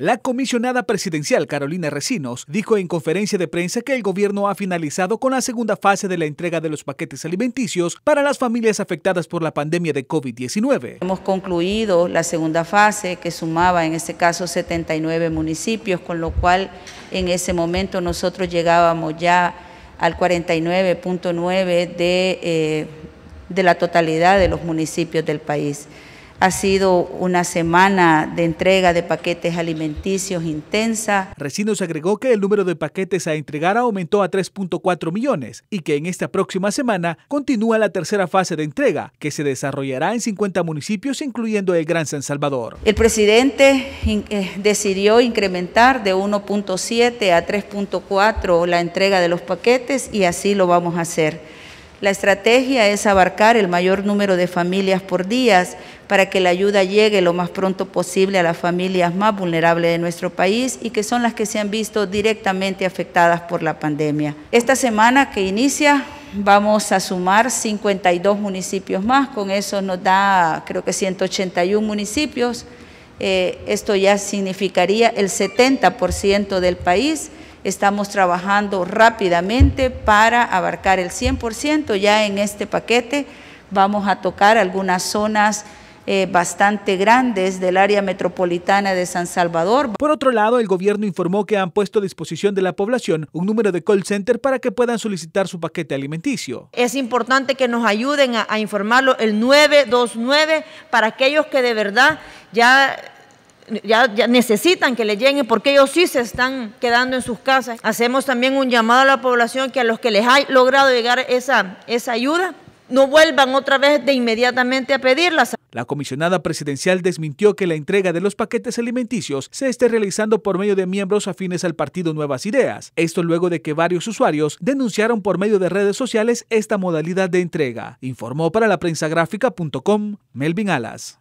La comisionada presidencial Carolina Recinos dijo en conferencia de prensa que el gobierno ha finalizado con la segunda fase de la entrega de los paquetes alimenticios para las familias afectadas por la pandemia de COVID-19. Hemos concluido la segunda fase que sumaba en este caso 79 municipios, con lo cual en ese momento nosotros llegábamos ya al 49.9 de, eh, de la totalidad de los municipios del país. Ha sido una semana de entrega de paquetes alimenticios intensa. Recinos agregó que el número de paquetes a entregar aumentó a 3.4 millones y que en esta próxima semana continúa la tercera fase de entrega, que se desarrollará en 50 municipios, incluyendo el Gran San Salvador. El presidente eh, decidió incrementar de 1.7 a 3.4 la entrega de los paquetes y así lo vamos a hacer. La estrategia es abarcar el mayor número de familias por días para que la ayuda llegue lo más pronto posible a las familias más vulnerables de nuestro país y que son las que se han visto directamente afectadas por la pandemia. Esta semana que inicia vamos a sumar 52 municipios más, con eso nos da creo que 181 municipios. Eh, esto ya significaría el 70% del país Estamos trabajando rápidamente para abarcar el 100%. Ya en este paquete vamos a tocar algunas zonas eh, bastante grandes del área metropolitana de San Salvador. Por otro lado, el gobierno informó que han puesto a disposición de la población un número de call center para que puedan solicitar su paquete alimenticio. Es importante que nos ayuden a informarlo el 929 para aquellos que de verdad ya ya, necesitan que les lleguen porque ellos sí se están quedando en sus casas. Hacemos también un llamado a la población que a los que les ha logrado llegar esa, esa ayuda, no vuelvan otra vez de inmediatamente a pedirlas. La comisionada presidencial desmintió que la entrega de los paquetes alimenticios se esté realizando por medio de miembros afines al partido Nuevas Ideas. Esto luego de que varios usuarios denunciaron por medio de redes sociales esta modalidad de entrega. Informó para la prensa gráfica.com Melvin Alas.